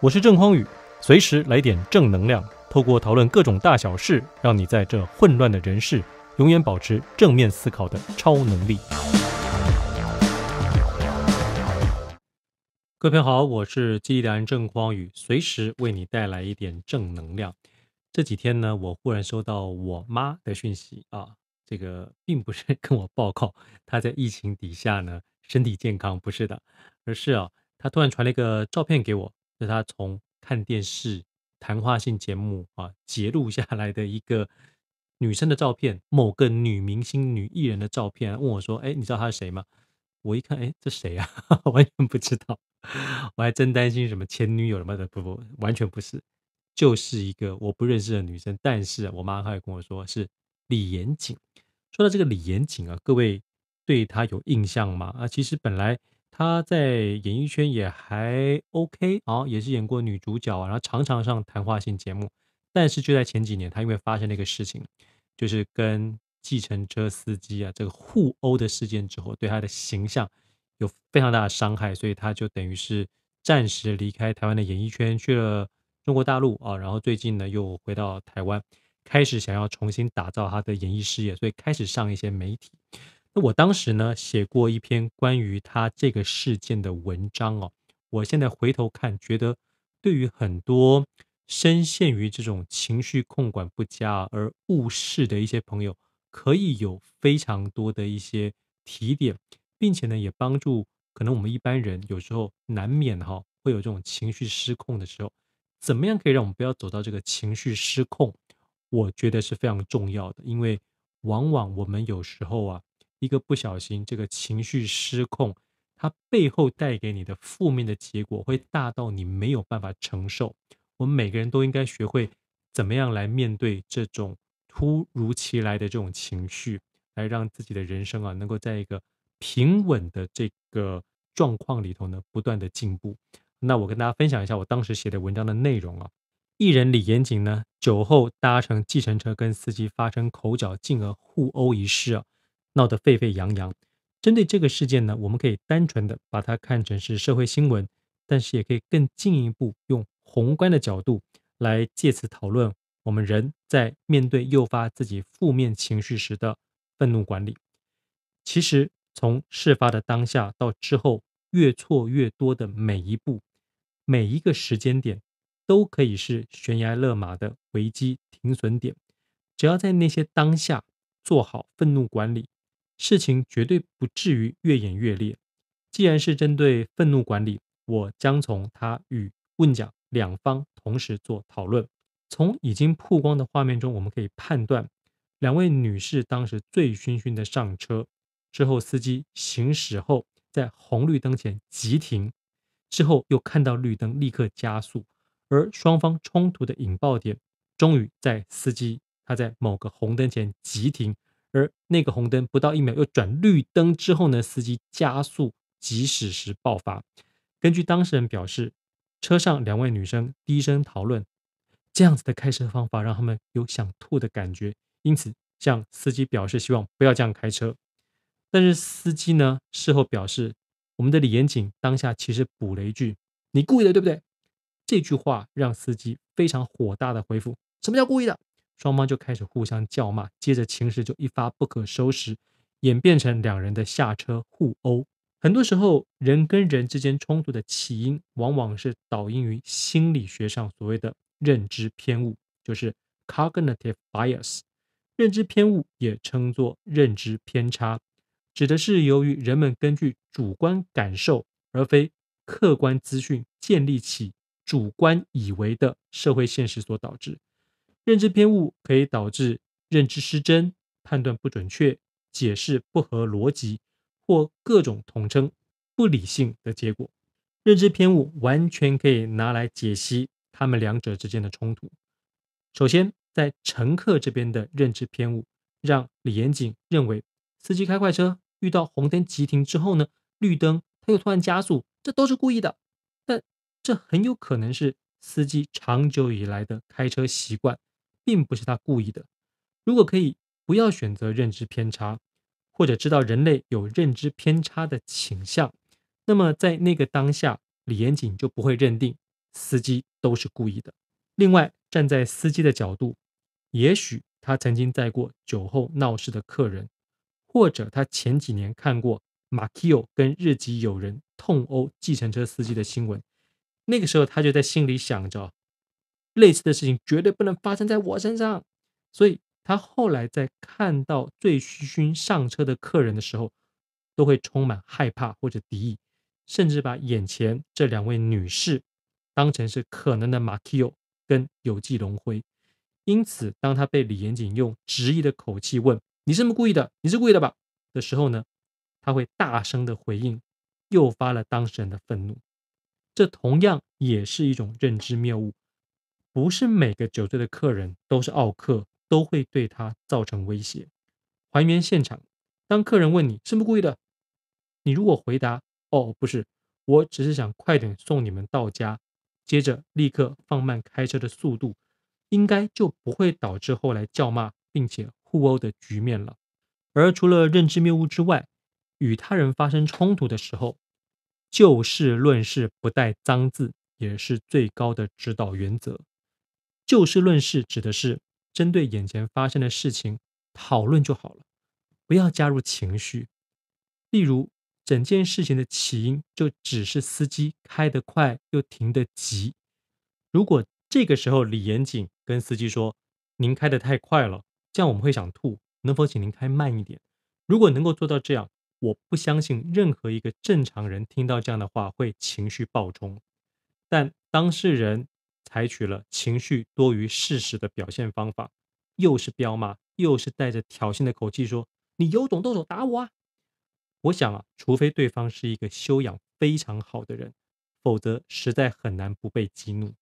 我是郑匡宇，随时来点正能量。透过讨论各种大小事，让你在这混乱的人世，永远保持正面思考的超能力。各位朋友好，我是基人郑匡宇，随时为你带来一点正能量。这几天呢，我忽然收到我妈的讯息啊，这个并不是跟我报告她在疫情底下呢身体健康，不是的，而是啊，她突然传了一个照片给我。是他从看电视谈话性节目啊截录下来的一个女生的照片，某个女明星、女艺人的照片，问我说：“哎，你知道她是谁吗？”我一看，哎，这谁啊？完全不知道。我还真担心什么前女友什么的，不不，完全不是，就是一个我不认识的女生。但是我妈开跟我说是李延景。说到这个李延景啊，各位对他有印象吗？啊，其实本来。他在演艺圈也还 OK，啊，也是演过女主角啊，然后常常上谈话性节目。但是就在前几年，他因为发生那个事情，就是跟计程车司机啊这个互殴的事件之后，对他的形象有非常大的伤害，所以他就等于是暂时离开台湾的演艺圈，去了中国大陆啊，然后最近呢又回到台湾，开始想要重新打造他的演艺事业，所以开始上一些媒体。我当时呢写过一篇关于他这个事件的文章哦，我现在回头看，觉得对于很多深陷于这种情绪控管不佳而误事的一些朋友，可以有非常多的一些提点，并且呢，也帮助可能我们一般人有时候难免哈会有这种情绪失控的时候，怎么样可以让我们不要走到这个情绪失控？我觉得是非常重要的，因为往往我们有时候啊。一个不小心，这个情绪失控，它背后带给你的负面的结果会大到你没有办法承受。我们每个人都应该学会怎么样来面对这种突如其来的这种情绪，来让自己的人生啊，能够在一个平稳的这个状况里头呢，不断的进步。那我跟大家分享一下我当时写的文章的内容啊。艺人李延景呢，酒后搭乘计程车，跟司机发生口角，进而互殴一事啊。闹得沸沸扬扬。针对这个事件呢，我们可以单纯的把它看成是社会新闻，但是也可以更进一步用宏观的角度来借此讨论我们人在面对诱发自己负面情绪时的愤怒管理。其实，从事发的当下到之后越错越多的每一步、每一个时间点，都可以是悬崖勒马的危机停损点。只要在那些当下做好愤怒管理。事情绝对不至于越演越烈。既然是针对愤怒管理，我将从他与问讲两方同时做讨论。从已经曝光的画面中，我们可以判断，两位女士当时醉醺醺的上车，之后司机行驶后在红绿灯前急停，之后又看到绿灯立刻加速，而双方冲突的引爆点，终于在司机他在某个红灯前急停。而那个红灯不到一秒又转绿灯之后呢，司机加速急驶时爆发。根据当事人表示，车上两位女生低声讨论，这样子的开车方法让他们有想吐的感觉，因此向司机表示希望不要这样开车。但是司机呢，事后表示，我们的李严谨当下其实补了一句：“你故意的，对不对？”这句话让司机非常火大的回复：“什么叫故意的？”双方就开始互相叫骂，接着情势就一发不可收拾，演变成两人的下车互殴。很多时候，人跟人之间冲突的起因，往往是导因于心理学上所谓的认知偏误，就是 cognitive bias。认知偏误也称作认知偏差，指的是由于人们根据主观感受而非客观资讯建立起主观以为的社会现实所导致。认知偏误可以导致认知失真、判断不准确、解释不合逻辑或各种统称不理性的结果。认知偏误完全可以拿来解析他们两者之间的冲突。首先，在乘客这边的认知偏误，让李严谨认为司机开快车，遇到红灯急停之后呢，绿灯他又突然加速，这都是故意的。但这很有可能是司机长久以来的开车习惯。并不是他故意的。如果可以，不要选择认知偏差，或者知道人类有认知偏差的倾向，那么在那个当下，李延景就不会认定司机都是故意的。另外，站在司机的角度，也许他曾经载过酒后闹事的客人，或者他前几年看过马奎奥跟日籍友人痛殴计程车司机的新闻，那个时候他就在心里想着。类似的事情绝对不能发生在我身上，所以他后来在看到醉醺醺上车的客人的时候，都会充满害怕或者敌意，甚至把眼前这两位女士当成是可能的马奎奥跟有机龙辉。因此，当他被李延景用质疑的口气问“你是不故意的？你是故意的吧？”的时候呢，他会大声的回应，诱发了当事人的愤怒。这同样也是一种认知谬误。不是每个酒醉的客人都是奥克，都会对他造成威胁。还原现场，当客人问你是不故意的，你如果回答“哦，不是，我只是想快点送你们到家”，接着立刻放慢开车的速度，应该就不会导致后来叫骂并且互殴的局面了。而除了认知谬误之外，与他人发生冲突的时候，就事论事，不带脏字，也是最高的指导原则。就事论事指的是针对眼前发生的事情讨论就好了，不要加入情绪。例如，整件事情的起因就只是司机开得快又停得急。如果这个时候李严谨跟司机说：“您开得太快了，这样我们会想吐，能否请您开慢一点？”如果能够做到这样，我不相信任何一个正常人听到这样的话会情绪爆冲。但当事人。采取了情绪多于事实的表现方法，又是彪骂，又是带着挑衅的口气说：“你有种动手打我啊！”我想啊，除非对方是一个修养非常好的人，否则实在很难不被激怒。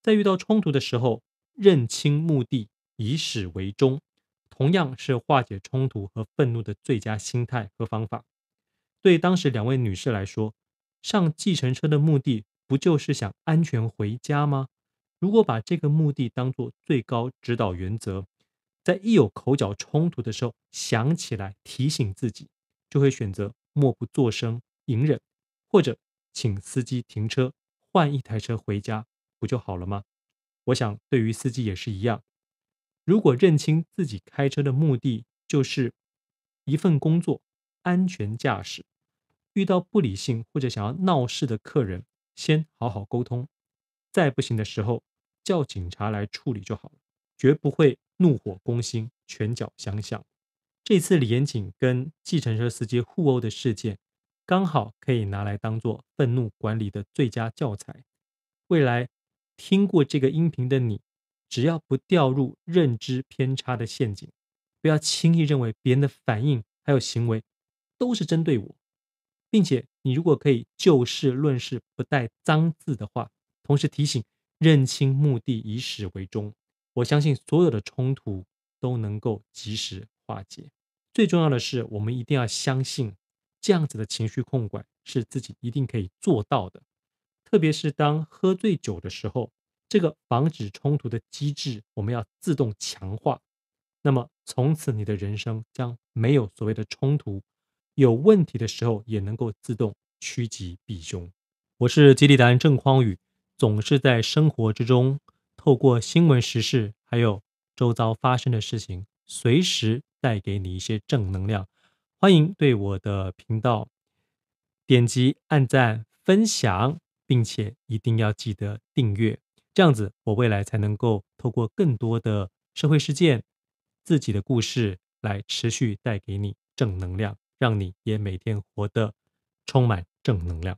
在遇到冲突的时候，认清目的，以始为终，同样是化解冲突和愤怒的最佳心态和方法。对当时两位女士来说，上计程车的目的。不就是想安全回家吗？如果把这个目的当做最高指导原则，在一有口角冲突的时候想起来提醒自己，就会选择默不作声、隐忍，或者请司机停车换一台车回家，不就好了吗？我想，对于司机也是一样。如果认清自己开车的目的就是一份工作，安全驾驶，遇到不理性或者想要闹事的客人。先好好沟通，再不行的时候叫警察来处理就好了，绝不会怒火攻心、拳脚相向。这次李延景跟计程车司机互殴的事件，刚好可以拿来当做愤怒管理的最佳教材。未来听过这个音频的你，只要不掉入认知偏差的陷阱，不要轻易认为别人的反应还有行为都是针对我。并且，你如果可以就事论事，不带脏字的话，同时提醒认清目的，以始为终。我相信所有的冲突都能够及时化解。最重要的是，我们一定要相信这样子的情绪控管是自己一定可以做到的。特别是当喝醉酒的时候，这个防止冲突的机制我们要自动强化。那么，从此你的人生将没有所谓的冲突。有问题的时候也能够自动趋吉避凶。我是吉利人郑匡宇，总是在生活之中透过新闻时事，还有周遭发生的事情，随时带给你一些正能量。欢迎对我的频道点击按赞、分享，并且一定要记得订阅，这样子我未来才能够透过更多的社会事件、自己的故事来持续带给你正能量。让你也每天活得充满正能量。